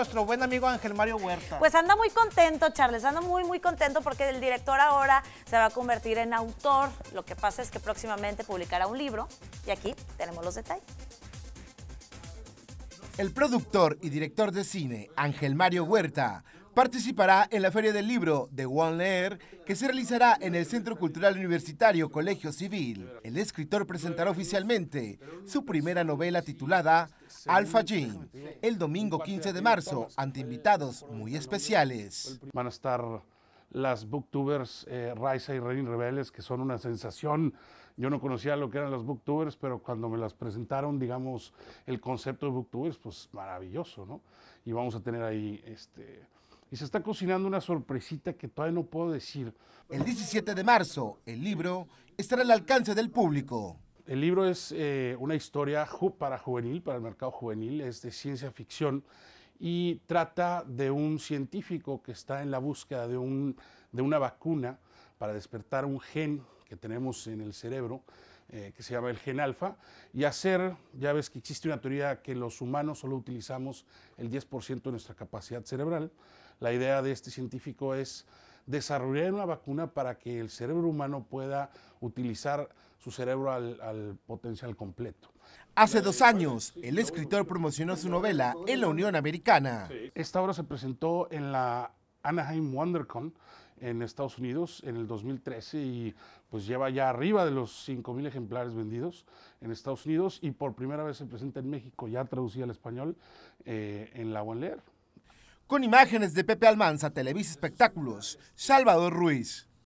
Nuestro buen amigo Ángel Mario Huerta. Pues anda muy contento, Charles, anda muy, muy contento porque el director ahora se va a convertir en autor. Lo que pasa es que próximamente publicará un libro y aquí tenemos los detalles. El productor y director de cine, Ángel Mario Huerta, participará en la Feria del Libro de One Leer, que se realizará en el Centro Cultural Universitario Colegio Civil. El escritor presentará oficialmente su primera novela titulada Alpha Jim, el domingo 15 de marzo, ante invitados muy especiales. Van a estar las booktubers eh, Raisa y Renin Rebeles, que son una sensación. Yo no conocía lo que eran las booktubers, pero cuando me las presentaron, digamos, el concepto de booktubers, pues maravilloso, ¿no? Y vamos a tener ahí este, y se está cocinando una sorpresita que todavía no puedo decir. El 17 de marzo, el libro estará al alcance del público. El libro es eh, una historia para juvenil, para el mercado juvenil, es de ciencia ficción y trata de un científico que está en la búsqueda de, de una vacuna para despertar un gen que tenemos en el cerebro eh, que se llama el gen alfa, y hacer, ya ves que existe una teoría que los humanos solo utilizamos el 10% de nuestra capacidad cerebral, la idea de este científico es desarrollar una vacuna para que el cerebro humano pueda utilizar su cerebro al, potencial completo. Hace dos años, el escritor promocionó su novela en la Unión Americana. Esta obra se presentó en la Anaheim WonderCon en Estados Unidos en el 2013 y pues lleva ya arriba de los 5.000 ejemplares vendidos en Estados Unidos y por primera vez se presenta en México, ya traducida al español, eh, en la One Leer. Con imágenes de Pepe Almanza, Televisa Espectáculos, Salvador Ruiz.